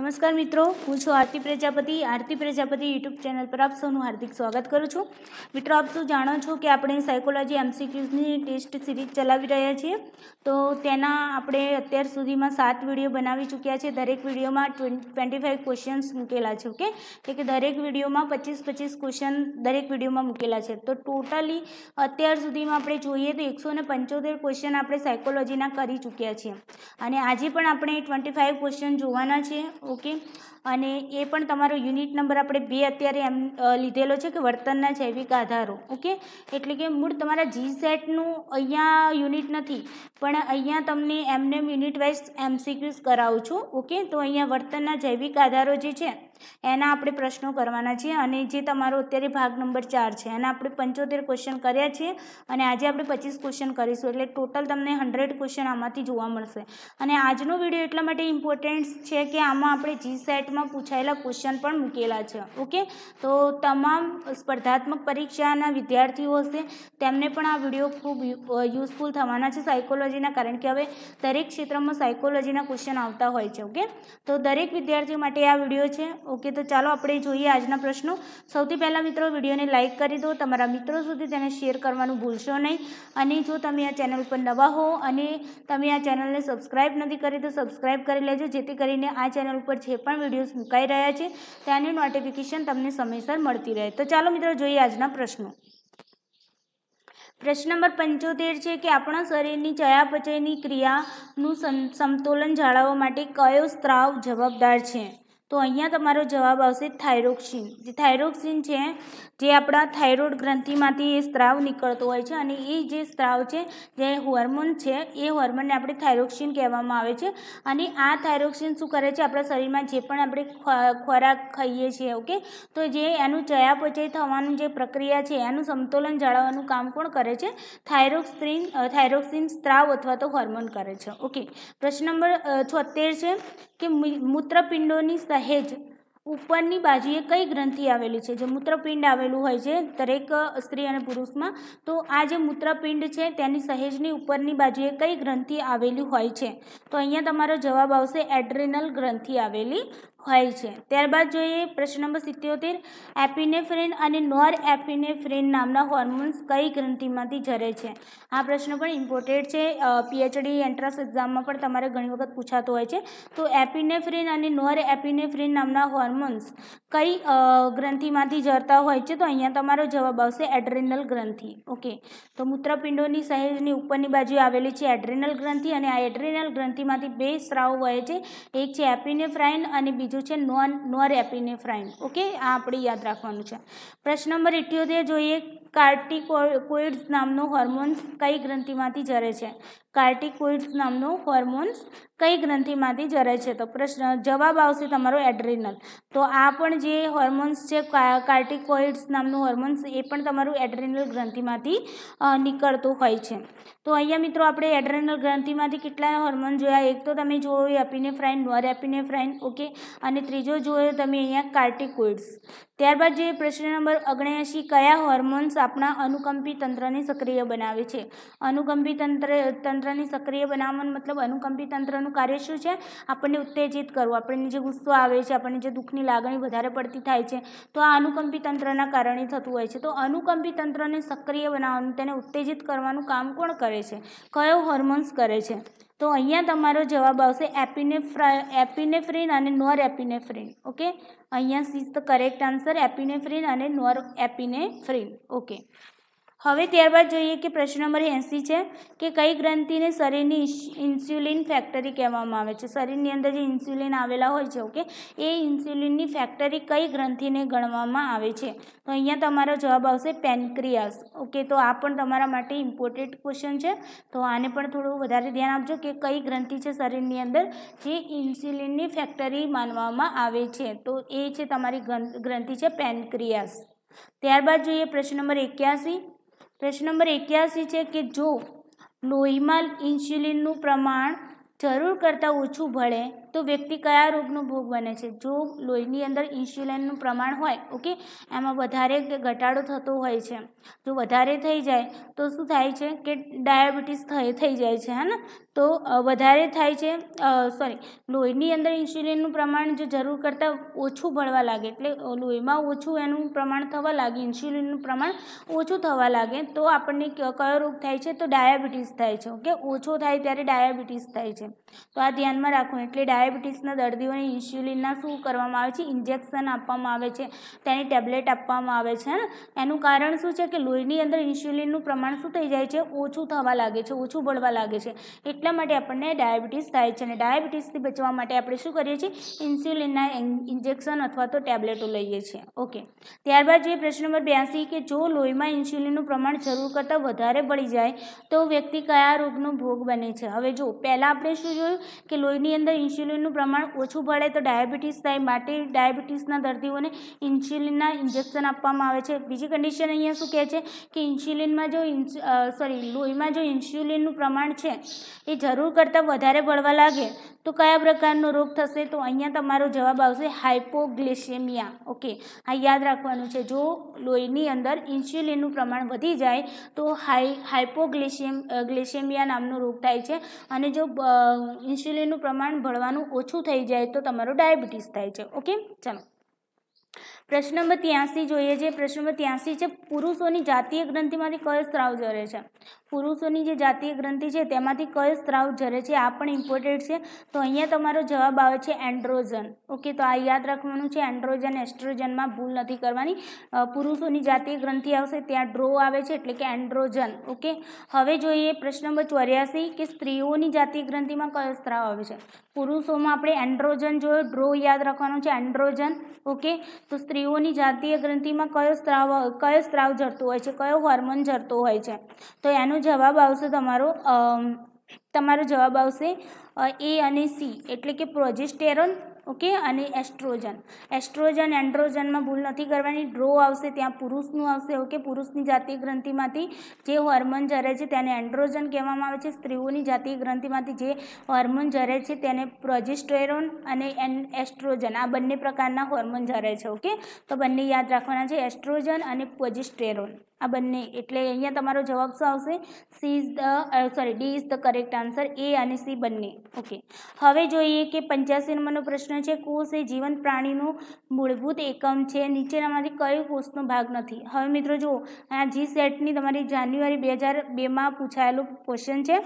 નમસ્કાર મિત્રો હું છું આરતી પ્રજાપતિ આરતી પ્રજાપતિ યુટ્યુબ ચેનલ પર આપ સૌનું હાર્દિક સ્વાગત કરું છું મિત્રો આપ શું જાણો છો કે આપણે સાયકોલોજી એમસીક્યુઝની ટેસ્ટ સિરીઝ ચલાવી રહ્યા છીએ તો તેના આપણે અત્યાર સુધીમાં સાત વિડીયો બનાવી ચૂક્યા છે દરેક વિડીયોમાં ટ્વેન્ટી ફાઇવ ક્વેશ્ચન્સ મૂકેલા છે ઓકે એટલે કે દરેક વિડીયોમાં પચીસ પચીસ ક્વેશ્ચન દરેક વિડીયોમાં મૂકેલા છે તો ટોટલી અત્યાર સુધીમાં આપણે જોઈએ તો એકસો ને પંચોતેર ક્વેશ્ચન આપણે સાયકોલોજીના કરી ચૂક્યા છીએ અને આજે પણ આપણે ટ્વેન્ટી ફાઇવ ક્વેશ્ચન જોવાના છે ઓકે અને એ પણ તમારો યુનિટ નંબર આપણે બે અત્યારે એમ લીધેલો છે કે વર્તનના જૈવિક આધારો ઓકે એટલે કે મૂળ તમારા જી સેટનું અહીંયા યુનિટ નથી પણ અહીંયા તમને એમનેમ યુનિટ વાઇઝ એમસીક્યુઝ કરાવું છું ઓકે તો અહીંયા વર્તનના જૈવિક આધારો જે છે એના આપણે પ્રશ્નો કરવાના છે અને જે તમારો અત્યારે ભાગ નંબર ચાર છે એના આપણે પંચોતેર ક્વેશ્ચન કર્યા છીએ અને આજે આપણે પચીસ ક્વેશ્ચન કરીશું એટલે ટોટલ તમને હંડ્રેડ ક્વેશ્ચન આમાંથી જોવા મળશે અને આજનો વિડીયો એટલા માટે ઇમ્પોર્ટન્ટ છે કે આમાં આપણે જી સેટ એક્ટમાં પૂછાયેલા ક્વેશ્ચન પણ મૂકેલા છે ઓકે તો તમામ સ્પર્ધાત્મક પરીક્ષાના વિદ્યાર્થીઓ હશે તેમને પણ આ વિડીયો ખૂબ યુઝફુલ થવાના છે સાયકોલોજીના કારણ કે હવે દરેક ક્ષેત્રમાં સાયકોલોજીના ક્વેશ્ચન આવતા હોય છે ઓકે તો દરેક વિદ્યાર્થીઓ માટે આ વિડીયો છે ઓકે તો ચાલો આપણે જોઈએ આજના પ્રશ્નો સૌથી પહેલાં મિત્રો વિડીયોને લાઇક કરી દો તમારા મિત્રો સુધી તેને શેર કરવાનું ભૂલશો નહીં અને જો તમે આ ચેનલ પર નવા હો અને તમે આ ચેનલને સબસ્ક્રાઇબ નથી કરી તો સબસ્ક્રાઇબ કરી લેજો જેથી કરીને આ ચેનલ પર જે પણ વિડીયો ન્યૂઝ મુકાઈ રહ્યા છે ત્યાંની નોટિફિકેશન તમને સમયસર મળતી રહે તો ચાલો મિત્રો જોઈએ આજના પ્રશ્નો પ્રશ્ન નંબર પંચોતેર છે કે આપણા શરીરની ચયાપચયની ક્રિયાનું સમતોલન જાળવવા માટે કયો સ્ત્રાવ જવાબદાર છે તો અહીંયા તમારો જવાબ આવશે થાઇરોક્સિન જે થાઇરોક્સિન છે જે આપણા થાઇરોઇડ ગ્રંથિમાંથી એ સ્ત્રાવ નીકળતો હોય છે અને એ જે સ્ત્રાવ છે જે હોર્મોન છે એ હોર્મોનને આપણે થાઇરોક્સિન કહેવામાં આવે છે અને આ થાઇરોક્સિન શું કરે છે આપણા શરીરમાં જે પણ આપણે ખોરાક ખાઈએ છીએ ઓકે તો જે એનું ચયાપચય થવાનું જે પ્રક્રિયા છે એનું સમતોલન જાળવવાનું કામ કોણ કરે છે થાઇરોક્સિન થાઇરોક્સિન સ્ત્રાવ અથવા તો હોર્મોન કરે છે ઓકે પ્રશ્ન નંબર છોતેર છે કે મૂત્રપિંડોની સહેજ ઉપરની બાજુએ કઈ ગ્રંથિ આવેલી છે જે મૂત્રપિંડ આવેલું હોય છે દરેક સ્ત્રી અને પુરુષમાં તો આ જે મૂત્રપિંડ છે તેની સહેજની ઉપરની બાજુએ કઈ ગ્રંથિ આવેલી હોય છે તો અહીંયા તમારો જવાબ આવશે એડ્રિનલ ગ્રંથિ આવેલી હોય છે ત્યારબાદ જોઈએ પ્રશ્ન નંબર સિત્યોતેર એપિનેફ્રેન અને નોર એપિનેફ્રેન નામના હોર્મોન્સ કઈ ગ્રંથિમાંથી ઝરે છે આ પ્રશ્ન પણ ઇમ્પોર્ટેડ છે પીએચડી એન્ટ્રન્સ એક્ઝામમાં પણ તમારે ઘણી વખત પૂછાતો હોય છે તો એપિનેફ્રેન અને નોર એપિનેફ્રેન નામના હોર્મોન્સ કઈ ગ્રંથિમાંથી ઝરતા હોય છે તો અહીંયા તમારો જવાબ આવશે એડ્રેનલ ગ્રંથિ ઓકે તો મૂત્રપિંડોની સહેજની ઉપરની બાજુ આવેલી છે એડ્રેનલ ગ્રંથિ અને આ એડ્રેનલ ગ્રંથિમાંથી બે સ્રાવ હોય છે એક છે એપિનેફ્રાઇન અને બીજું બીજું છે નોન નોર એપિનેફ્રાઇન ઓકે આ આપણે યાદ રાખવાનું છે પ્રશ્ન નંબર ઇઠ્યોતેર જોઈએ કાર્ટિકોઇડ્સ નામનો હોર્મોન્સ કઈ ગ્રંથિમાંથી જરે છે કાર્ટિકોઇડ્સ નામનો હોર્મોન્સ કઈ ગ્રંથિમાંથી જરે છે તો પ્રશ્ન જવાબ આવશે તમારો એડ્રિનલ તો આ પણ જે હોર્મોન્સ છે કાર્ટિકોઇડ્સ નામનું હોર્મોન્સ એ પણ તમારું એડ્રિનલ ગ્રંથિમાંથી નીકળતું હોય છે તો અહીંયા મિત્રો આપણે એડ્રિનલ ગ્રંથિમાંથી કેટલા હોર્મોન જોયા એક તો તમે જોયો એપિનેફ્રાઇન નોર ફ્રાઇન ઓકે અને ત્રીજો જોયો તમે અહીંયા કાર્ટિકોઇડ્સ ત્યારબાદ જે પ્રશ્ન નંબર ઓગણએંશી કયા હોર્મોન્સ આપણા અનુકંપી તંત્રને સક્રિય બનાવે છે અનુકંપી તંત્ર તંત્રને સક્રિય બનાવવાનું મતલબ અનુકંપી તંત્રનું કાર્ય શું છે આપણને ઉત્તેજિત કરવું આપણને જે ગુસ્સો આવે છે આપણને જે દુઃખની લાગણી વધારે પડતી થાય છે તો આ અનુકંપી તંત્રના કારણે થતું હોય છે તો અનુકંપી તંત્રને સક્રિય બનાવવાનું તેને ઉત્તેજિત કરવાનું કામ કોણ કરે છે કયો હોર્મોન્સ કરે છે તો અહીંયા તમારો જવાબ આવશે એપિનેફ્રા એપિનેફ્રિન અને નોર એપિનેફ્રિન ઓકે અહીંયા see the correct answer epinephrine અને નોર એપિનેફ્રિન ઓકે હવે ત્યારબાદ જોઈએ કે પ્રશ્ન નંબર એંસી છે કે કઈ ગ્રંથિને શરીરની ઇન્સ્યુલિન ફેક્ટરી કહેવામાં આવે છે શરીરની અંદર જે ઇન્સ્યુલિન આવેલા હોય છે ઓકે એ ઇન્સ્યુલિનની ફેક્ટરી કઈ ગ્રંથિને ગણવામાં આવે છે તો અહીંયા તમારો જવાબ આવશે પેનક્રિયાસ ઓકે તો આ પણ તમારા માટે ઇમ્પોર્ટન્ટ ક્વેશ્ચન છે તો આને પણ થોડું વધારે ધ્યાન આપજો કે કઈ ગ્રંથિ છે શરીરની અંદર જે ઇન્સ્યુલિનની ફેક્ટરી માનવામાં આવે છે તો એ છે તમારી ગ્રંથિ છે પેનક્રિયાસ ત્યારબાદ જોઈએ પ્રશ્ન નંબર એક્યાસી પ્રશ્ન નંબર એક્યાસી છે કે જો લોહીમાં ઇન્સ્યુલિનનું પ્રમાણ જરૂર કરતાં ઓછું ભળે તો વ્યક્તિ કયા રોગનો ભોગ બને છે જો લોહીની અંદર ઇન્સ્યુલિનનું પ્રમાણ હોય ઓકે એમાં વધારે કે ઘટાડો થતો હોય છે જો વધારે થઈ જાય તો શું થાય છે કે ડાયાબિટીસ થઈ જાય છે હે ને તો વધારે થાય છે સોરી લોહીની અંદર ઇન્સ્યુલિનનું પ્રમાણ જો જરૂર કરતાં ઓછું ભળવા લાગે એટલે લોહીમાં ઓછું એનું પ્રમાણ થવા લાગે ઇન્સ્યુલિનનું પ્રમાણ ઓછું થવા લાગે તો આપણને કયો રોગ થાય છે તો ડાયાબિટીસ થાય છે ઓકે ઓછો થાય ત્યારે ડાયાબિટીસ થાય છે તો આ ધ્યાનમાં રાખવું એટલે ડાયા ડાયાબિટીસના દર્દીઓને ઇન્સ્યુલિનના શું કરવામાં આવે છે ઇન્જેક્શન આપવામાં આવે છે તેની ટેબ્લેટ આપવામાં આવે છે એનું કારણ શું છે કે લોહીની અંદર ઇન્સ્યુલિનનું પ્રમાણ શું થઈ જાય છે ઓછું થવા લાગે છે ઓછું બળવા લાગે છે એટલા માટે આપણને ડાયાબિટીસ થાય છે અને ડાયાબિટીસથી બચવા માટે આપણે શું કરીએ છીએ ઇન્સ્યુલિનના ઇન્જેક્શન અથવા તો ટેબ્લેટો લઈએ છીએ ઓકે ત્યારબાદ જે પ્રશ્ન નંબર બ્યાસી કે જો લોહીમાં ઇન્સ્યુલિનનું પ્રમાણ જરૂર કરતાં વધારે બળી જાય તો વ્યક્તિ કયા રોગનો ભોગ બને છે હવે જો પહેલાં આપણે શું જોયું કે લોહીની અંદર ઇન્સ્યુલિન ઇન્સ્યુલિનનું પ્રમાણ ઓછું પડે તો ડાયાબિટીસ થાય માટે ડાયાબિટીસના દર્દીઓને ઇન્સ્યુલિનના ઇન્જેક્શન આપવામાં આવે છે બીજી કન્ડિશન અહીંયા શું કહે છે કે ઇન્સ્યુલિનમાં જો સોરી લોહીમાં જો ઇન્સ્યુલિનનું પ્રમાણ છે એ જરૂર કરતાં વધારે ભળવા લાગે તો કયા પ્રકારનો રોગ થશે તો અહીંયા તમારો જવાબ આવશે હાઇપોગ્લિસેમિયા ઓકે આ યાદ રાખવાનું છે જો લોહીની અંદર ઇન્સ્યુલિનનું પ્રમાણ વધી જાય તો હાઈ હાઇપોગ્લિસેમ ગ્લિસેમિયા નામનો રોગ થાય છે અને જો ઇન્સ્યુલિનનું પ્રમાણ ભળવાનું ઓછું થઈ જાય તો તમારો ડાયાબિટીસ થાય છે ઓકે ચાલો પ્રશ્ન નંબર ત્યાંસી જોઈએ જે પ્રશ્ન નંબર ત્યાંસી છે પુરુષોની જાતીય ગ્રંથિમાંથી કયો સ્ત્રાવ જરે છે પુરુષોની જે જાતીય ગ્રંથિ છે તેમાંથી કયો સ્ત્રાવ જરે છે આ પણ ઇમ્પોર્ટન્ટ છે તો અહીંયા તમારો જવાબ આવે છે એન્ડ્રોજન ઓકે તો આ યાદ રાખવાનું છે એન્ડ્રોજન એસ્ટ્રોજનમાં ભૂલ નથી કરવાની પુરુષોની જાતીય ગ્રંથિ આવશે ત્યાં ડ્રો આવે છે એટલે કે એન્ડ્રોજન ઓકે હવે જોઈએ પ્રશ્ન નંબર ચોર્યાસી કે સ્ત્રીઓની જાતીય ગ્રંથિમાં કયો સ્ત્રાવ આવે છે પુરુષોમાં આપણે એન્ડ્રોજન જોયો ડ્રો યાદ રાખવાનું છે એન્ડ્રોજન ઓકે તો સ્ત્રીઓની જાતીય ગ્રંથિમાં કયો સ્ત્રાવ કયો સ્ત્રાવ જરતો હોય છે કયો હોર્મોન જડતો હોય છે તો એનો જવાબ આવશે તમારો તમારો જવાબ આવશે એ અને સી એટલે કે પ્રોજેસ્ટેરોન ઓકે અને એસ્ટ્રોજન એસ્ટ્રોજન એન્ડ્રોજનમાં ભૂલ નથી કરવાની ડ્રો આવશે ત્યાં પુરુષનું આવશે ઓકે પુરુષની જાતીય ગ્રંથિમાંથી જે હોર્મોન ઝરે છે તેને એન્ડ્રોજન કહેવામાં આવે છે સ્ત્રીઓની જાતીય ગ્રંથિમાંથી જે હોર્મોન ઝરે છે તેને પ્રોજેસ્ટોરોન અને એસ્ટ્રોજન આ બંને પ્રકારના હોર્મોન ઝરે છે ઓકે તો બંને યાદ રાખવાના છે એસ્ટ્રોજન અને પ્રોજેસ્ટેરોન આ બંને એટલે અહીંયા તમારો જવાબ શું આવશે C is the sorry D is the correct answer A અને સી બંને ઓકે હવે જોઈએ કે પંચ્યાસી નંબરનો પ્રશ્ન છે કોષ એ જીવંત પ્રાણીનું મૂળભૂત એકમ છે નીચેનામાંથી કયો કોષનો ભાગ નથી હવે મિત્રો જુઓ આ જી સેટની તમારી જાન્યુઆરી બે હજાર બેમાં પૂછાયેલું ક્વેશ્ચન છે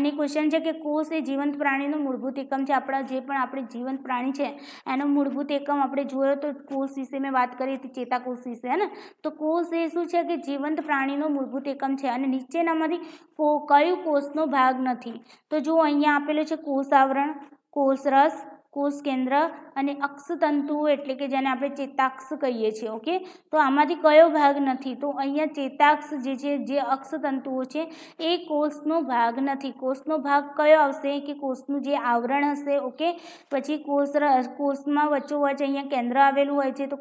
અને ક્વેશ્ચન છે કે કોષ એ જીવંત પ્રાણીનું મૂળભૂત એકમ છે આપણા જે પણ આપણે જીવંત પ્રાણી છે એનો મૂળભૂત એકમ આપણે જોયો તો કોષ વિશે મેં વાત કરી હતી ચેતાકોષ વિશે હે ને તો કોષ એ શું છે કે જીવ જીવંત પ્રાણીનો મૂળભૂત એકમ છે અને નીચેનામાંથી કયું કોષનો ભાગ નથી તો જુઓ અહીંયા આપેલું છે કોષ આવરણ કોષરસ કોષ કેન્દ્ર અને અક્ષતંતુઓ એટલે કે જેને આપણે ચેતાક્ષ કહીએ છીએ ઓકે તો આમાંથી કયો ભાગ નથી તો અહીંયા ચેતાક્ષ જે છે જે અક્ષતંતુઓ છે એ કોષનો ભાગ નથી કોષનો ભાગ કયો આવશે કે કોષનું જે આવરણ હશે ઓકે પછી કોષ કોષમાં વચ્ચોવચ્ચ અહીંયા કેન્દ્ર આવેલું હોય છે તો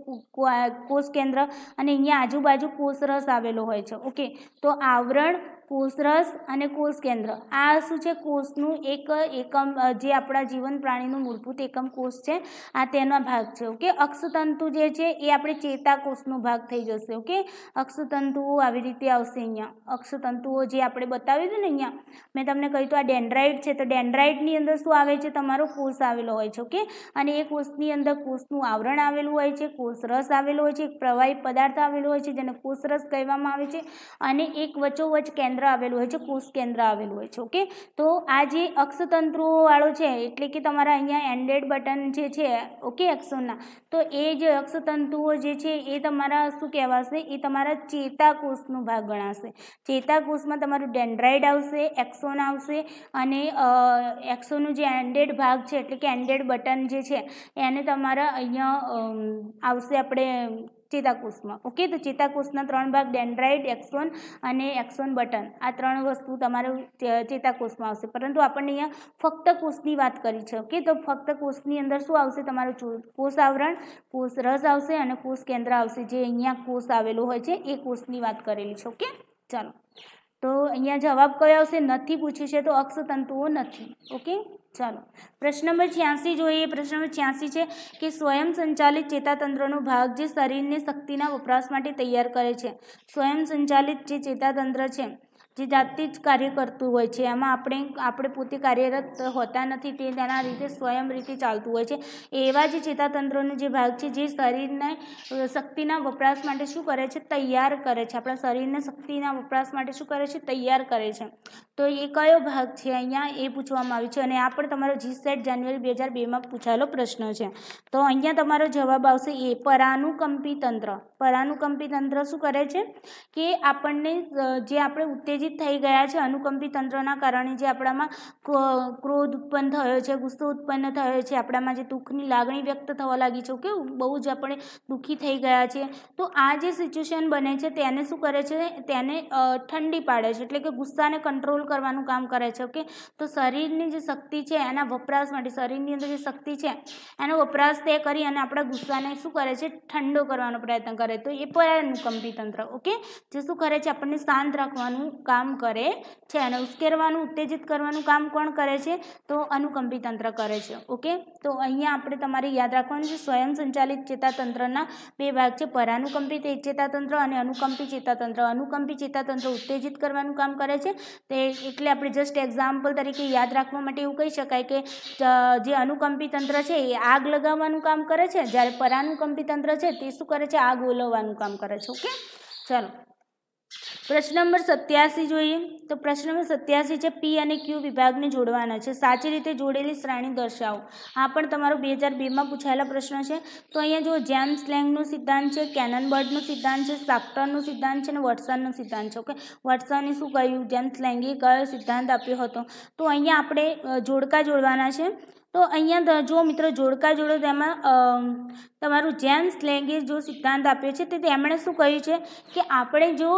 કોષ કેન્દ્ર અને અહીંયા આજુબાજુ કોષરસ આવેલો હોય છે ઓકે તો આવરણ કોષરસ અને કોષ કેન્દ્ર આ શું છે કોષનું એક એકમ જે આપણા જીવન પ્રાણીનું મૂળભૂત એકમ કોષ છે આ તેનો ભાગ છે ઓકે અક્ષતંતુ જે છે એ આપણે ચેતાકોષનો ભાગ થઈ જશે ઓકે અક્ષતંતુઓ આવી રીતે આવશે અહીંયા અક્ષતંતુઓ જે આપણે બતાવ્યું હતું ને અહીંયા મેં તમને કહ્યું તો આ ડેન્ડ્રાઇટ છે તો ડેન્ડ્રાઇટની અંદર શું આવે છે તમારો કોષ આવેલો હોય છે ઓકે અને એ કોષની અંદર કોષનું આવરણ આવેલું હોય છે કોષરસ આવેલો હોય છે એક પ્રવાહી પદાર્થ આવેલો હોય છે જેને કોષરસ કહેવામાં આવે છે અને એક વચ્ચોવચ્ચ કેન્દ્ર કેન્દ્ર આવેલું હોય છે કોષ કેન્દ્ર આવેલું હોય છે ઓકે તો આ જે અક્ષતંતુઓવાળો છે એટલે કે તમારા અહીંયા એન્ડેડ બટન જે છે ઓકે એક્સોનના તો એ જે અક્ષતંતુઓ જે છે એ તમારા શું કહેવાશે એ તમારા ચેતાકોષનો ભાગ ગણાશે ચેતાકોષમાં તમારું ડેન્ડ્રાઇડ આવશે એક્સોન આવશે અને એક્સોનનો જે એન્ડેડ ભાગ છે એટલે કે એન્ડેડ બટન જે છે એને તમારા અહીંયા આવશે આપણે ચેતાકોષમાં ઓકે તો ચેતાકોષના ત્રણ ભાગ ડેન્ડ્રાઇડ એક્સોન અને એક્સોન બટન આ ત્રણ વસ્તુ તમારું ચેતાકોષમાં આવશે પરંતુ આપણને અહીંયા ફક્ત કોષની વાત કરી છે ઓકે તો ફક્ત કોષની અંદર શું આવશે તમારું કોષ આવરણ કોષ રસ આવશે અને કોષ કેન્દ્ર આવશે જે અહીંયા કોષ આવેલો હોય છે એ કોષની વાત કરેલી છે ઓકે ચાલો તો અહીંયા જવાબ કયો આવશે નથી પૂછ્યું છે તો અક્ષતંતુઓ નથી ઓકે ચાલો પ્રશ્ન નંબર છ્યાસી જોઈએ પ્રશ્ન નંબર છ્યાસી છે કે સ્વયં સંચાલિત ચેતાતંત્રનો ભાગ જે શરીરને શક્તિના વપરાશ માટે તૈયાર કરે છે સ્વયં સંચાલિત જે ચેતાતંત્ર છે જે જાતે જ કાર્ય કરતું હોય છે એમાં આપણે આપણે પોતે કાર્યરત હોતા નથી તે તેના રીતે સ્વયં રીતે ચાલતું હોય છે એવા જે ચેતાતંત્રનો જે ભાગ છે જે શરીરને શક્તિના વપરાશ માટે શું કરે છે તૈયાર કરે છે આપણા શરીરને શક્તિના વપરાશ માટે શું કરે છે તૈયાર કરે છે તો એ કયો ભાગ છે અહીંયા એ પૂછવામાં આવ્યું છે અને આ પણ તમારો જી સેટ જાન્યુઆરી બે હજાર બેમાં પૂછાયેલો પ્રશ્ન છે તો અહીંયા તમારો જવાબ આવશે એ પરાનુકંપી તંત્ર પરાનુકંપી તંત્ર શું કરે છે કે આપણને જે આપણે ઉત્તેજિત થઈ ગયા છે અનુકંપતી તંત્રના કારણે જે આપડામાં ક્રોધ ઉત્પન્ન થયો છે ગુસ્સો ઉત્પન્ન થયો છે આપડામાં જે તૂખની લાગણી વ્યક્ત થવા લાગી છે કે બહુ જ આપણે દુખી થઈ ગયા છે તો આ જે સિચ્યુએશન બને છે તેને શું કરે છે તેને ઠંડી પાડે છે એટલે કે ગુસ્સાને કંટ્રોલ કરવાનું કામ કરે છે ઓકે તો શરીરની જે શક્તિ છે એના વપરાશ માટે શરીરની અંદર જે શક્તિ છે એના વપરાશતે કરી અને આપણે ગુસ્સાને શું કરે છે ઠંડો કરવાનો પ્રયત્ન કરે તો એ પર અનુકંપતી તંત્ર ઓકે જે શું કરે છે આપણે શાંત રાખવાનું કામ કરે છે અને ઉશ્કેરવાનું ઉત્તેજિત કરવાનું કામ કોણ કરે છે તો અનુકંપી તંત્ર કરે છે ઓકે તો અહીંયા આપણે તમારે યાદ રાખવાનું છે સ્વયં સંચાલિત ચેતાતંત્રના બે ભાગ છે પરાનુકંપી ચેતાતંત્ર અને અનુકંપી ચેતાતંત્ર અનુકંપી ચેતાતંત્ર ઉત્તેજિત કરવાનું કામ કરે છે તે એટલે આપણે જસ્ટ એક્ઝામ્પલ તરીકે યાદ રાખવા માટે એવું કહી શકાય કે જે અનુકંપી તંત્ર છે એ આગ લગાવવાનું કામ કરે છે જ્યારે પરાનુકંપી તંત્ર છે તે શું કરે છે આગ ઓલવવાનું કામ કરે છે ઓકે ચાલો પ્રશ્ન નંબર સત્યાસી જોઈએ તો પ્રશ્ન નંબર સત્યાસી છે પી અને ક્યુ વિભાગને જોડવાના છે સાચી રીતે જોડેલી શ્રેણી દર્શાવો આ પણ તમારો બે હજાર બેમાં પૂછાયેલા પ્રશ્ન છે તો અહીંયા જો જેમ સ્લેંગનું સિદ્ધાંત છે કેનન બર્ડનો સિદ્ધાંત છે સાફ્ટરનો સિદ્ધાંત છે અને વોટસનનો સિદ્ધાંત છે ઓકે વોટસને શું કહ્યું જેમ સ્લેંગે કયો સિદ્ધાંત આપ્યો હતો તો અહીંયા આપણે જોડકા જોડવાના છે તો અહીંયા જો મિત્રો જોડકા જોડે તેમાં તમારું જેમ્સ લેંગે જો સિદ્ધાંત આપ્યો છે તે તેમણે શું કહ્યું છે કે આપણે જો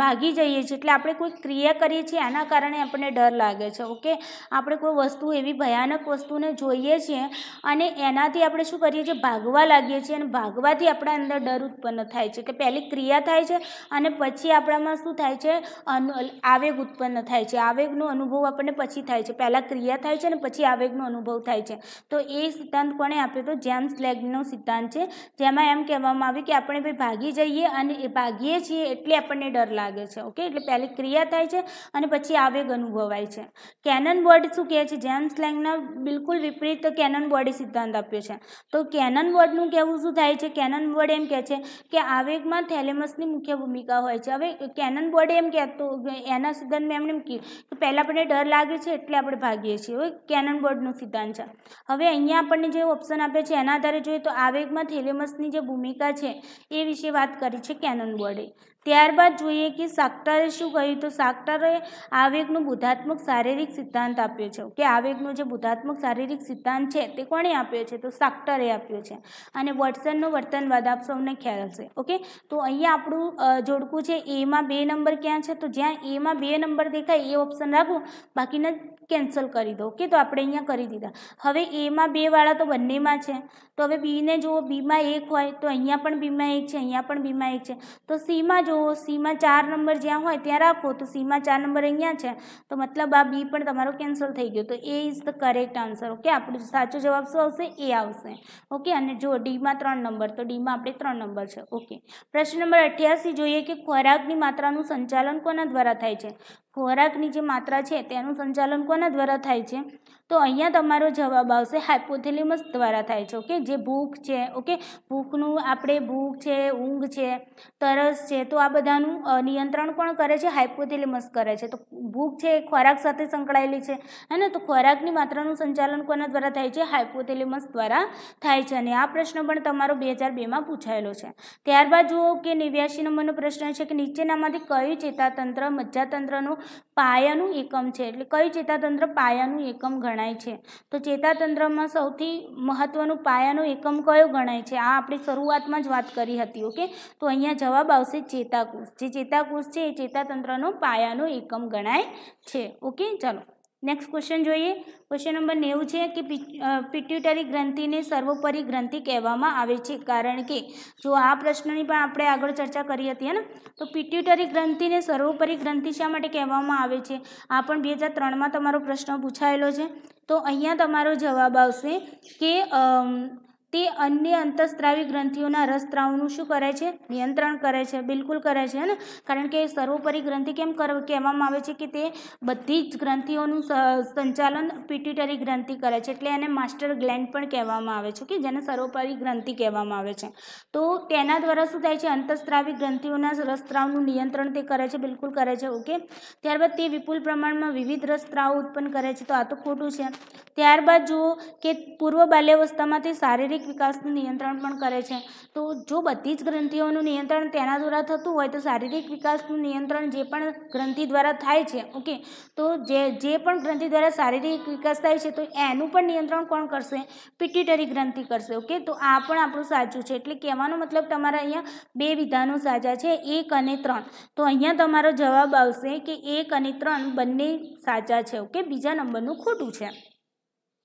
ભાગી જઈએ છીએ એટલે આપણે કોઈ ક્રિયા કરીએ છીએ એના કારણે આપણને ડર લાગે છે ઓકે આપણે કોઈ વસ્તુ એવી ભયાનક વસ્તુને જોઈએ છીએ અને એનાથી આપણે શું કરીએ છીએ ભાગવા લાગીએ છીએ અને ભાગવાથી આપણા અંદર ડર ઉત્પન્ન થાય છે કે પહેલી ક્રિયા થાય છે અને પછી આપણામાં શું થાય છે આવેગ ઉત્પન્ન થાય છે આવેગનો અનુભવ આપણને પછી થાય છે પહેલાં ક્રિયા થાય છે અને પછી આવેગ આવેગનો અનુભવ થાય છે તો એ સિદ્ધાંત કોણે આપ્યો તો જેમ્સ લેગનો સિદ્ધાંત છે જેમાં એમ કહેવામાં આવ્યું કે આપણે ભાઈ ભાગી જઈએ અને એ ભાગીએ છીએ એટલે આપણને ડર લાગે છે ઓકે એટલે પહેલી ક્રિયા થાય છે અને પછી આવેગ અનુભવાય છે કેનન બોર્ડ શું કહે છે જેમ્સ લેંગના બિલકુલ વિપરીત કેનન બોર્ડે સિદ્ધાંત આપ્યો છે તો કેનન બોર્ડનું કહેવું શું થાય છે કેનન બોર્ડ એમ કહે છે કે આવેગમાં થેલેમસની મુખ્ય ભૂમિકા હોય છે હવે કેનન બોર્ડ એમ કહેતો એના સિદ્ધાંતમાં એમણે એમ કહ્યું કે પહેલાં આપણને ડર લાગે છે એટલે આપણે ભાગીએ છીએ હવે કેનન બોર્ડ આવેગનો સિદ્ધાંત છે હવે અહીંયા આપણને જે ઓપ્શન આપે છે એના આધારે જોઈએ તો આવેગમાં થેલેમસની જે ભૂમિકા છે એ વિશે વાત કરી છે કેનન બોર્ડે ત્યારબાદ જોઈએ કે સાક્ટરે શું કહ્યું તો સાક્ટરે આવેગનું બુધાત્મક શારીરિક સિદ્ધાંત આપ્યો છે કે આવેગનો જે બુધાત્મક શારીરિક સિદ્ધાંત છે તે કોણે આપ્યો છે તો સાક્ટરે આપ્યો છે અને વોટસનનો વર્તનવાદ આપ સૌને ખ્યાલ હશે ઓકે તો અહીંયા આપણું જોડકું છે એમાં બે નંબર ક્યાં છે તો જ્યાં એમાં બે નંબર દેખાય એ ઓપ્શન રાખવું બાકીના કેન્સલ કરી દો ઓકે તો આપણે અહીંયા કરી દીધા હવે એમાં બે વાળા તો બંનેમાં છે તો હવે બીને જુઓ બીમાં એક હોય તો અહીંયા પણ બીમાં એક છે અહીંયા પણ બીમાં એક છે તો સીમાં જુઓ તો સીમાં ચાર નંબર જ્યાં હોય ત્યાં રાખો તો સીમાં ચાર નંબર અહીંયા છે તો મતલબ આ બી પણ તમારો કેન્સલ થઈ ગયો તો A is the correct answer okay આપણો સાચો જવાબ શું આવશે એ આવશે ઓકે અને જો ડીમાં ત્રણ નંબર તો ડીમાં આપણે ત્રણ નંબર છે ઓકે પ્રશ્ન નંબર અઠ્યાસી જોઈએ કે ખોરાકની માત્રાનું સંચાલન કોના દ્વારા થાય છે ખોરાકની જે માત્રા છે તેનું સંચાલન કોના દ્વારા થાય છે તો અહીંયા તમારો જવાબ આવશે હાઇપોથેલિમસ દ્વારા થાય છે ઓકે જે ભૂખ છે ઓકે ભૂખનું આપણે ભૂખ છે ઊંઘ છે તરસ છે તો આ બધાનું નિયંત્રણ પણ કરે છે હાઇપોથેલેમસ કરે છે તો ભૂખ છે ખોરાક સાથે સંકળાયેલી છે હે તો ખોરાકની માત્રાનું સંચાલન કોના દ્વારા થાય છે હાઇપોથેલેમસ દ્વારા થાય છે અને આ પ્રશ્ન પણ તમારો બે હજાર બેમાં પૂછાયેલો છે ત્યારબાદ જુઓ કે નેવ્યાસી નંબરનો પ્રશ્ન છે કે નીચેનામાંથી કયું ચેતાતંત્ર મજ્જાતંત્રનું પાયાનું એકમ છે એટલે કયું ચેતાતંત્ર પાયાનું એકમ ગણાય છે તો ચેતાતંત્રમાં સૌથી મહત્ત્વનું પાયાનું એકમ કયો ગણાય છે આ આપણે શરૂઆતમાં જ વાત કરી હતી ઓકે તો અહીંયા જવાબ આવશે ચેતાકુશ જે ચેતાકુશ છે એ ચેતાતંત્રનો પાયાનો એકમ ગણાય છે ઓકે ચાલો નેક્સ્ટ ક્વેશ્ચન જોઈએ ક્વેશ્ચન નંબર નેવું છે કે પિટ્યુટરી ગ્રંથિને સર્વોપરી ગ્રંથિ કહેવામાં આવે છે કારણ કે જો આ પ્રશ્નની પણ આપણે આગળ ચર્ચા કરી હતી ને તો પિટ્યુટરી ગ્રંથિને સર્વોપરી ગ્રંથિ શા માટે કહેવામાં આવે છે આ પણ બે હજાર ત્રણમાં તમારો પ્રશ્ન પૂછાયેલો છે તો અહીંયા તમારો જવાબ આવશે કે તે અન્ય અંતસ્ત્રાવી ગ્રંથિઓના રસસ્ત્રાવનું શું કરે છે નિયંત્રણ કરે છે બિલકુલ કરે છે ને કારણ કે સર્વોપરી ગ્રંથિ કેમ કહેવામાં આવે છે કે તે બધી જ ગ્રંથિઓનું સંચાલન પિટ્યુટરી ગ્રંથિ કરે છે એટલે એને માસ્ટર ગ્લેન્ડ પણ કહેવામાં આવે છે કે જેને સર્વોપરી ગ્રંથિ કહેવામાં આવે છે તો તેના દ્વારા શું થાય છે અંતસ્ત્રાવી ગ્રંથિઓના રસસ્ત્રાવનું નિયંત્રણ તે કરે છે બિલકુલ કરે છે ઓકે ત્યારબાદ તે વિપુલ પ્રમાણમાં વિવિધ રસસ્ત્રાવ ઉત્પન્ન કરે છે તો આ તો ખોટું છે ત્યારબાદ જુઓ કે પૂર્વ બાલ્યાવસ્થામાંથી શારીરિક વિકાસનું નિયંત્રણ પણ કરે છે તો જો બધી જ ગ્રંથિઓનું નિયંત્રણ તેના દ્વારા થતું હોય તો શારીરિક વિકાસનું નિયંત્રણ જે પણ ગ્રંથિ દ્વારા થાય છે ઓકે તો જે જે પણ ગ્રંથિ દ્વારા શારીરિક વિકાસ થાય છે તો એનું પણ નિયંત્રણ કોણ કરશે પિટીટરી ગ્રંથિ કરશે ઓકે તો આ પણ આપણું સાચું છે એટલે કહેવાનો મતલબ તમારા અહીંયા બે વિધાનો સાચા છે એક અને ત્રણ તો અહીંયા તમારો જવાબ આવશે કે એક અને ત્રણ બંને સાચા છે ઓકે બીજા નંબરનું ખોટું છે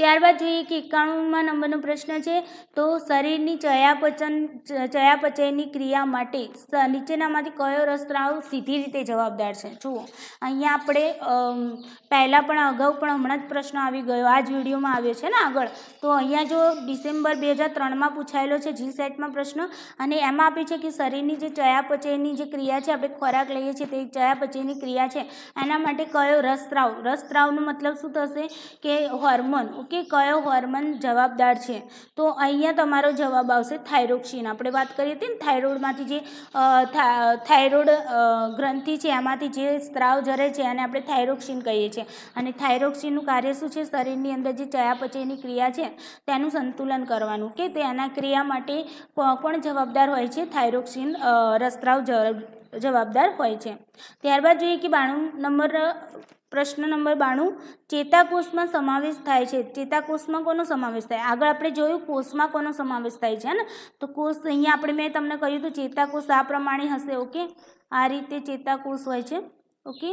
ત્યારબાદ જોઈએ કે એકાણુંમાં નંબરનો પ્રશ્ન છે તો શરીરની ચયાપચન ચયાપચયની ક્રિયા માટે નીચેનામાંથી કયો રસ્ત્રાવ સીધી રીતે જવાબદાર છે જુઓ અહીંયા આપણે પહેલાં પણ અગાઉ પણ હમણાં જ પ્રશ્ન આવી ગયો આ જ વિડીયોમાં આવ્યો છે ને આગળ તો અહીંયા જો ડિસેમ્બર બે હજાર ત્રણમાં પૂછાયેલો છે જી સેટમાં પ્રશ્ન અને એમાં આપે છે કે શરીરની જે ચયાપચયની જે ક્રિયા છે આપણે ખોરાક લઈએ છીએ તે ચયાપચયની ક્રિયા છે એના માટે કયો રસસ્ત્રાવ રસસ્ત્રાવનો મતલબ શું થશે કે હોર્મોન કે કયો હોર્મોન જવાબદાર છે તો અહીંયા તમારો જવાબ આવશે થાઇરોક્સિન આપણે વાત કરીએ હતી ને થાઇરોઇડમાંથી જે થાઇરોઇડ ગ્રંથિ છે એમાંથી જે સ્ત્રાવ જરે છે એને આપણે થાઇરોક્સિન કહીએ છીએ અને થાઇરોક્સિનનું કાર્ય શું છે શરીરની અંદર જે ચયાપચયની ક્રિયા છે તેનું સંતુલન કરવાનું કે તેના ક્રિયા માટે પણ જવાબદાર હોય છે થાઇરોક્સિન રસ્ત્રાવ જવાબદાર હોય છે ત્યારબાદ જોઈએ કે બાણું નંબર પ્રશ્ન નંબર બાણું ચેતાકોષમાં સમાવેશ થાય છે ચેતાકોષમાં કોનો સમાવેશ થાય આગળ આપણે જોયું કોષમાં કોનો સમાવેશ થાય છે ને તો કોષ અહીંયા આપણે મેં તમને કહ્યું હતું ચેતાકોષ આ પ્રમાણે હશે ઓકે આ રીતે ચેતાકોષ હોય છે ઓકે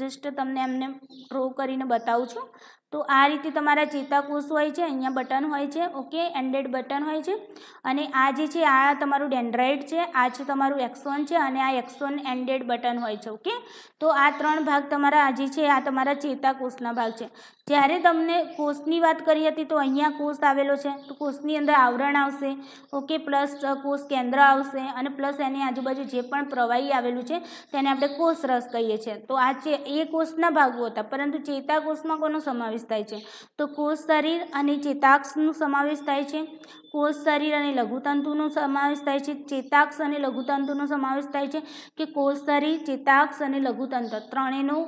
જસ્ટ તમને એમને ડ્રો કરીને બતાવું છું તો આ રીતે તમારા ચેતાકોષ હોય છે અહીંયા બટન હોય છે ઓકે એન્ડેડ બટન હોય છે અને આ જે છે આ તમારું ડેન્ડ્રાઇટ છે આ છે તમારું એક્સોન છે અને આ એક્સોન એન્ડેડ બટન હોય છે ઓકે તો આ ત્રણ ભાગ તમારા આજે છે આ તમારા ચેતાકોષના ભાગ છે જ્યારે તમને કોષની વાત કરી હતી તો અહીંયા કોષ આવેલો છે તો કોષની અંદર આવરણ આવશે ઓકે પ્લસ કોષ કેન્દ્ર આવશે અને પ્લસ એની આજુબાજુ જે પણ પ્રવાહી આવેલું છે તેને આપણે કોષરસ કહીએ છીએ તો આ છે એ કોષના ભાગો હતા પરંતુ ચેતાકોષમાં કોનો સમાવેશ થાય છે તો કોષ શરીર અને ચેતાક્ષનો સમાવેશ થાય છે કોષ શરીર અને લઘુતંતુનો સમાવેશ થાય છે ચેતાક્ષ અને લઘુતંતુનો સમાવેશ થાય છે કે કોષ શરીર ચેતાક્ષ અને લઘુતંત્ર ત્રણેયનો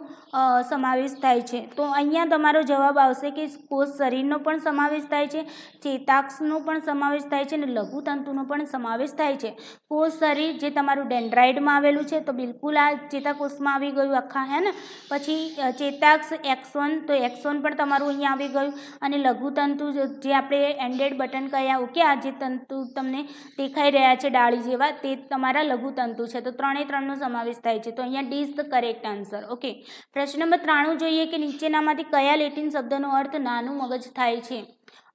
સમાવેશ થાય છે તો અહીંયા તમારો જવાબ આવશે કે કોષ શરીરનો પણ સમાવેશ થાય છે ચેતાક્ષનો પણ સમાવેશ થાય છે અને લઘુતંતુનો પણ સમાવેશ થાય છે કોષ શરીર જે તમારું ડેન્ડ્રાઇડમાં આવેલું છે તો બિલકુલ આ ચેતાકોષમાં આવી ગયું આખા હે ને પછી ચેતાક્ષ એક્સોન તો એક્સોન પણ તમારું અહીંયા આવી ગયું અને લઘુતંતુ જે આપણે એન્ડેડ બટન કયા ઓકે આ જે તંતુ તમને દેખાઈ રહ્યા છે ડાળી જેવા તે તમારા લઘુતંતુ છે તો ત્રણે ત્રણનો સમાવેશ થાય છે તો અહીંયા D is the correct answer okay પ્રશ્ન નંબર ત્રાણું જોઈએ કે નીચેનામાંથી કયા લેટર લેટિન શબ્દનો અર્થ નાનું મગજ થાય છે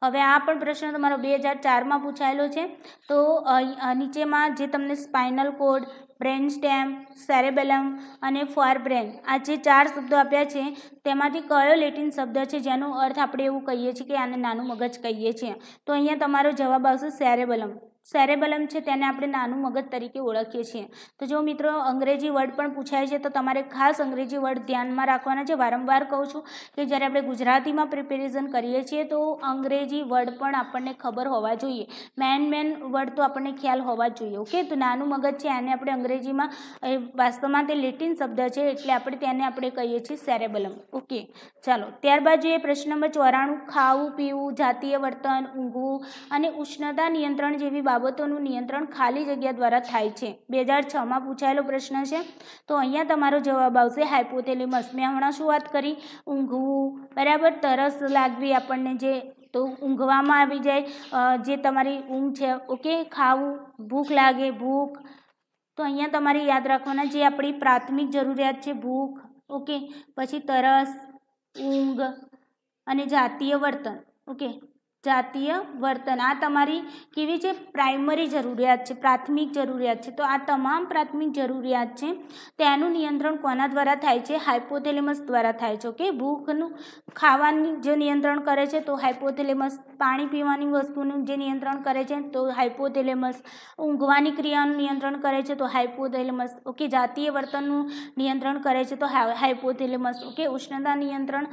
હવે આ પણ પ્રશ્ન તમારો બે હજાર ચારમાં પૂછાયેલો છે તો નીચેમાં જે તમને spinal cord brain stem cerebellum અને ફોર બ્રેન આ જે ચાર શબ્દો આપ્યા છે તેમાંથી કયો લેટિન શબ્દ છે જેનો અર્થ આપણે એવું કહીએ છીએ કે આને નાનું મગજ કહીએ છીએ તો અહીંયા તમારો જવાબ આવશે સેરેબલમ સેરેબલમ છે તેને આપણે નાનું મગજ તરીકે ઓળખીએ છીએ તો જો મિત્રો અંગ્રેજી વર્ડ પણ પૂછાય છે તો તમારે ખાસ અંગ્રેજી વર્ડ ધ્યાનમાં રાખવાના છે વારંવાર કહું છું કે જ્યારે આપણે ગુજરાતીમાં પ્રિપેરેશન કરીએ છીએ તો અંગ્રેજી વર્ડ પણ આપણને ખબર હોવા જોઈએ મેન મેન વર્ડ તો આપણને ખ્યાલ હોવા જોઈએ ઓકે તો નાનું મગજ છે એને આપણે અંગ્રેજીમાં વાસ્તવમાં તે લેટિન શબ્દ છે એટલે આપણે તેને આપણે કહીએ છીએ સેરેબલમ ઓકે ચાલો ત્યારબાદ જોઈએ પ્રશ્ન નંબર ચોરાણું ખાવું પીવું જાતીય વર્તન ઊંઘવું અને ઉષ્ણતા નિયંત્રણ જેવી બાબતો બાબતોનું નિયંત્રણ ખાલી જગ્યા દ્વારા થાય છે બે હજાર છમાં પૂછાયેલો પ્રશ્ન છે તો અહીંયા તમારો જવાબ આવશે હાઇપોથેલેમસ મેં હમણાં શું વાત કરી ઊંઘવું બરાબર તરસ લાગવી આપણને જે તો ઊંઘવામાં આવી જાય જે તમારી ઊંઘ છે ઓકે ખાવું ભૂખ લાગે ભૂખ તો અહીંયા તમારે યાદ રાખવાના જે આપણી પ્રાથમિક જરૂરિયાત છે ભૂખ ઓકે પછી તરસ ઊંઘ અને જાતીય વર્તન ઓકે જાતીય વર્તન આ તમારી કેવી છે પ્રાઇમરી જરૂરિયાત છે પ્રાથમિક જરૂરિયાત છે તો આ તમામ પ્રાથમિક જરૂરિયાત છે તેનું નિયંત્રણ કોના દ્વારા થાય છે હાઇપોથેલેમસ દ્વારા થાય છે ઓકે ભૂખનું ખાવાનું જે નિયંત્રણ કરે છે તો હાઇપોથેલેમસ પાણી પીવાની વસ્તુનું જે નિયંત્રણ કરે છે તો હાઇપોથેલેમસ ઊંઘવાની ક્રિયાનું નિયંત્રણ કરે છે તો હાઇપોથેલેમસ ઓકે જાતીય વર્તનનું નિયંત્રણ કરે છે તો હાઇપોથેલેમસ ઓકે ઉષ્ણતા નિયંત્રણ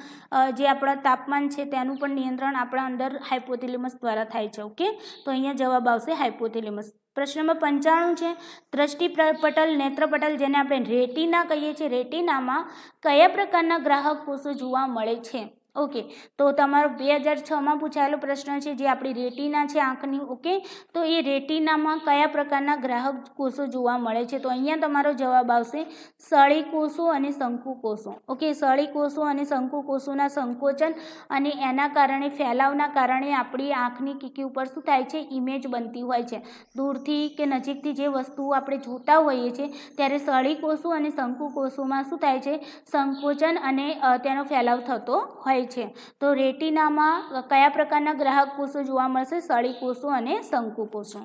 જે આપણા તાપમાન છે તેનું પણ નિયંત્રણ આપણા અંદર હાઇપોથેલેમસ દ્વારા થાય છે ઓકે તો અહીંયા જવાબ આવશે હાઇપોથેલેમસ પ્રશ્ન નંબર પંચાણું છે દ્રષ્ટિ પટલ નેત્રપટલ જેને આપણે રેટિના કહીએ છીએ રેટિનામાં કયા પ્રકારના ગ્રાહક કોષો જોવા મળે છે ઓકે તો તમારો બે હજાર છમાં પૂછાયેલો પ્રશ્ન છે જે આપણી રેટીના છે આંખની ઓકે તો એ રેટીનામાં કયા પ્રકારના ગ્રાહક કોષો જોવા મળે છે તો અહીંયા તમારો જવાબ આવશે સળી કોષો અને શંકુ કોષો ઓકે સળી કોષો અને શંકુ કોષોના સંકોચન અને એના કારણે ફેલાવના કારણે આપણી આંખની કીકી ઉપર શું થાય છે ઇમેજ બનતી હોય છે દૂરથી કે નજીકથી જે વસ્તુઓ આપણે જોતા હોઈએ છીએ ત્યારે સળી કોષો અને શંકુ કોષોમાં શું થાય છે સંકોચન અને તેનો ફેલાવ થતો હોય છે તો રેટિનામાં કયા પ્રકારના ગ્રાહક કોષો જોવા મળશે સળી કોષો અને શંકુ કોષો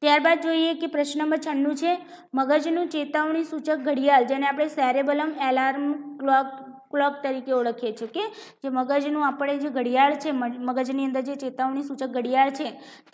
ત્યારબાદ જોઈએ કે પ્રશ્ન નંબર છન્નું છે મગજનું ચેતવણી સૂચક ઘડિયાળ જેને આપણે સેરેબલમ એલાર્મ ક્લોક ક્લોક તરીકે ઓળખીએ છીએ કે જે મગજનું આપણે જે ઘડિયાળ છે મગજની અંદર જે ચેતવણી સૂચક ઘડિયાળ છે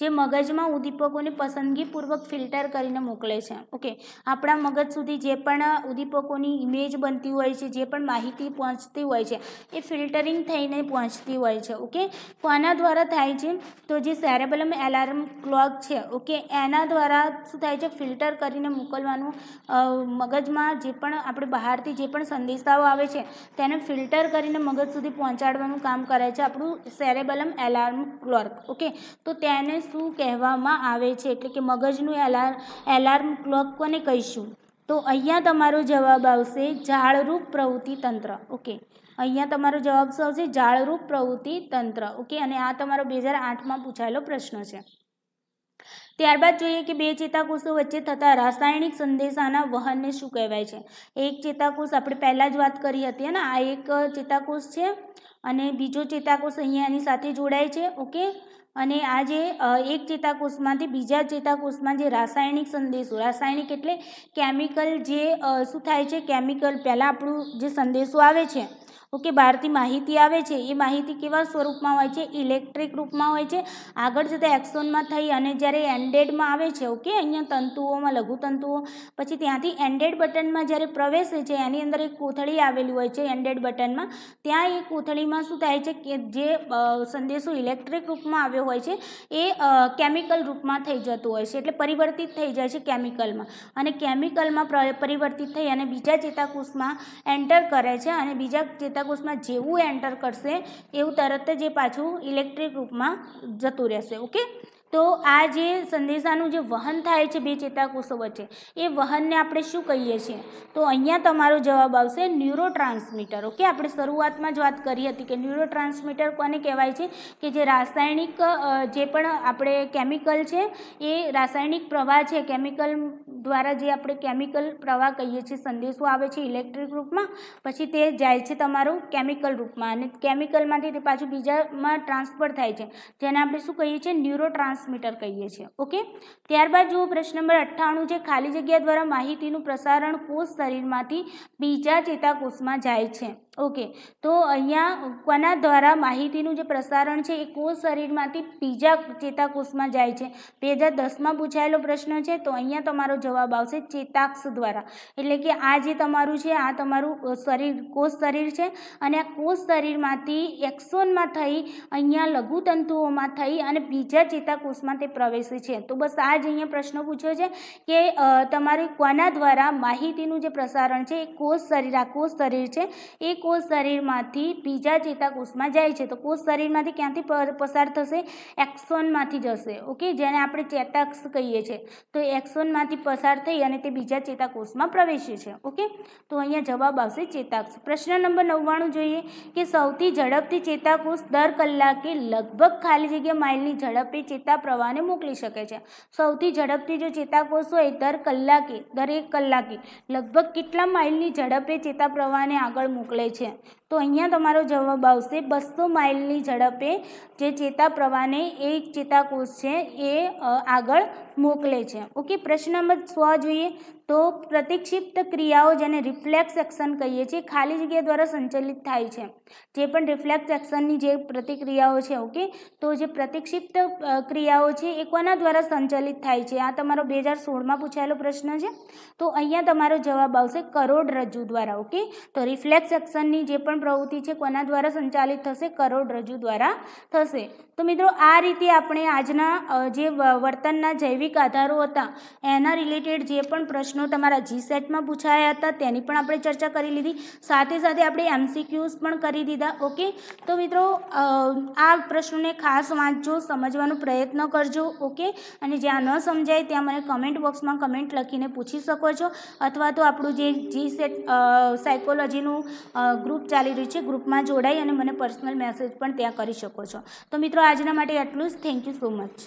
જે મગજમાં ઉદ્દીપકોને પસંદગીપૂર્વક ફિલ્ટર કરીને મોકલે છે ઓકે આપણા મગજ સુધી જે પણ ઉદ્દીપકોની ઇમેજ બનતી હોય છે જે પણ માહિતી પહોંચતી હોય છે એ ફિલ્ટરિંગ થઈને પહોંચતી હોય છે ઓકે કોના દ્વારા થાય છે તો જે સેરેબલમ એલાર્મ ક્લોક છે ઓકે એના દ્વારા શું થાય છે ફિલ્ટર કરીને મોકલવાનું મગજમાં જે પણ આપણે બહારથી જે પણ સંદેશાઓ આવે છે તેને એને ફિલ્ટર કરીને મગજ સુધી પહોંચાડવાનું કામ કરે છે આપણું સેરેબલમ એલાર્મ ક્લોર્ક ઓકે તો તેને શું કહેવામાં આવે છે એટલે કે મગજનું એલાર્મ એલાર્મ ક્લોક કોને કહીશું તો અહીંયા તમારો જવાબ આવશે ઝાડરૂપ પ્રવૃત્તિ તંત્ર ઓકે અહીંયા તમારો જવાબ શું આવશે ઝાડરૂપ પ્રવૃત્તિ તંત્ર ઓકે અને આ તમારો બે હજાર આઠમાં પૂછાયેલો પ્રશ્ન છે ત્યારબાદ જોઈએ કે બે ચેતાકોષો વચ્ચે થતા રાસાયણિક સંદેશાના વહનને શું કહેવાય છે એક ચેતાકોષ આપણે પહેલાં જ વાત કરી હતી ને આ એક ચેતાકોષ છે અને બીજો ચેતાકોષ અહીંયાની સાથે જોડાય છે ઓકે અને આ જે એક ચેતાકોષમાંથી બીજા ચેતાકોષમાં જે રાસાયણિક સંદેશો રાસાયણિક એટલે કેમિકલ જે શું થાય છે કેમિકલ પહેલાં આપણું જે સંદેશો આવે છે ઓકે બહારથી માહિતી આવે છે એ માહિતી કેવા સ્વરૂપમાં હોય છે ઇલેક્ટ્રિક રૂપમાં હોય છે આગળ જતાં એક્સોનમાં થઈ અને જ્યારે એન્ડેડમાં આવે છે ઓકે અહીંયા તંતુઓમાં લઘુતંતુઓ પછી ત્યાંથી એન્ડેડ બટનમાં જ્યારે પ્રવેશે છે એની અંદર એક કોથળી આવેલી હોય છે એન્ડેડ બટનમાં ત્યાં એ કોથળીમાં શું થાય છે કે જે સંદેશો ઇલેક્ટ્રિક રૂપમાં આવ્યો હોય છે એ કેમિકલ રૂપમાં થઈ જતું હોય છે એટલે પરિવર્તિત થઈ જાય છે કેમિકલમાં અને કેમિકલમાં પરિવર્તિત થઈ અને બીજા ચેતાકુશમાં એન્ટર કરે છે અને બીજા ચેતા ચેતાકોષમાં જેવું એન્ટર કરશે એવું તરત જ એ પાછું ઇલેક્ટ્રિક રૂપમાં જતું રહેશે ઓકે તો આ જે સંદેશાનું જે વહન થાય છે બે ચેતાકોષો વચ્ચે એ વહનને આપણે શું કહીએ છીએ તો અહીંયા તમારો જવાબ આવશે ન્યુરો ટ્રાન્સમીટર ઓકે આપણે શરૂઆતમાં જ વાત કરી હતી કે ન્યુરો ટ્રાન્સમીટર કોને કહેવાય છે કે જે રાસાયણિક જે પણ આપણે કેમિકલ છે એ રાસાયણિક પ્રવાહ છે કેમિકલ દ્વારા જે આપણે કેમિકલ પ્રવાહ કહીએ છીએ સંદેશો આવે છે ઇલેક્ટ્રિક રૂપમાં પછી તે જાય છે તમારું કેમિકલ રૂપમાં અને કેમિકલમાંથી તે પાછું બીજામાં ટ્રાન્સફર થાય છે જેને આપણે શું કહીએ છીએ ન્યુરો ટ્રાન્સ ટ્રાન્સમીટર કહીએ છીએ ઓકે ત્યારબાદ જુઓ પ્રશ્ન નંબર અઠ્ઠાણું છે ખાલી જગ્યા દ્વારા માહિતીનું પ્રસારણ કોષ શરીરમાંથી બીજા ચેતાકોષમાં જાય છે ઓકે તો અહીંયા કોના દ્વારા માહિતીનું જે પ્રસારણ છે એ કોષ શરીરમાંથી બીજા ચેતાકોષમાં જાય છે બે હજાર દસમાં પૂછાયેલો પ્રશ્ન છે તો અહીંયા તમારો જવાબ આવશે ચેતાક્ષ દ્વારા એટલે કે આ જે તમારું છે આ તમારું શરીર કોષ શરીર છે અને આ કોષ શરીરમાંથી એક્સોનમાં થઈ અહીંયા લઘુતંતુઓમાં થઈ અને બીજા ચેતાકોષમાં તે પ્રવેશે છે તો બસ આ જ અહીંયા પ્રશ્ન પૂછ્યો છે કે તમારે કોના દ્વારા માહિતીનું જે પ્રસારણ છે એ કોષ શરીર આ કોષ શરીર છે એ કોષ શરીરમાંથી બીજા ચેતાકોષમાં જાય છે તો કોષ શરીરમાંથી ક્યાંથી પસાર થશે એક્સોનમાંથી જશે ઓકે જેને આપણે ચેતાક્ષ કહીએ છીએ તો એક્સોનમાંથી પસાર થઈ અને તે બીજા ચેતાકોષમાં પ્રવેશે છે ઓકે તો અહીંયા જવાબ આવશે ચેતાક્ષ પ્રશ્ન નંબર નવ્વાણું જોઈએ કે સૌથી ઝડપથી ચેતાકોષ દર કલાકે લગભગ ખાલી જગ્યા માઇલની ઝડપે ચેતા પ્રવાહને મોકલી શકે છે સૌથી ઝડપથી જો ચેતાકોષ હોય દર કલાકે દરેક કલાકે લગભગ કેટલા માઇલની ઝડપે ચેતા પ્રવાહને આગળ મોકલે 见。તો અહીંયા તમારો જવાબ આવશે બસો માઇલની ઝડપે જે ચેતા પ્રવાહને એ ચેતાકોષ છે એ આગળ મોકલે છે ઓકે પ્રશ્ન નંબર સો જોઈએ તો પ્રતિક્ષિપ્ત ક્રિયાઓ જેને રિફ્લેક્સ એક્શન કહીએ છીએ ખાલી જગ્યા દ્વારા સંચાલિત થાય છે જે પણ રિફ્લેક્સ એક્શનની જે પ્રતિક્રિયાઓ છે ઓકે તો જે પ્રતિક્ષિપ્ત ક્રિયાઓ છે એ કોના દ્વારા સંચાલિત થાય છે આ તમારો બે હજાર સોળમાં પૂછાયેલો પ્રશ્ન છે તો અહીંયા તમારો જવાબ આવશે કરોડરજ્જુ દ્વારા ઓકે તો રિફ્લેક્સ એક્શનની જે પણ પ્રવૃત્તિ છે કોના દ્વારા સંચાલિત થશે કરોડરજ્જુ દ્વારા થશે તો મિત્રો આ રીતે આપણે આજના જે વર્તનના જૈવિક આધારો હતા એના રિલેટેડ જે પણ પ્રશ્નો તમારા જી સેટમાં પૂછાયા હતા તેની પણ આપણે ચર્ચા કરી લીધી સાથે સાથે આપણે એમસીક્યુઝ પણ કરી દીધા ઓકે તો મિત્રો આ પ્રશ્નોને ખાસ વાંચજો સમજવાનો પ્રયત્ન કરજો ઓકે અને જ્યાં ન સમજાય ત્યાં મને કમેન્ટ બોક્સમાં કમેન્ટ લખીને પૂછી શકો છો અથવા તો આપણું જે જી સેટ સાયકોલોજીનું ગ્રુપ ચાલી રહ્યું છે ગ્રુપમાં જોડાઈ અને મને પર્સનલ મેસેજ પણ ત્યાં કરી શકો છો તો મિત્રો આજના માટે આટલું જ થેન્ક યુ સો મચ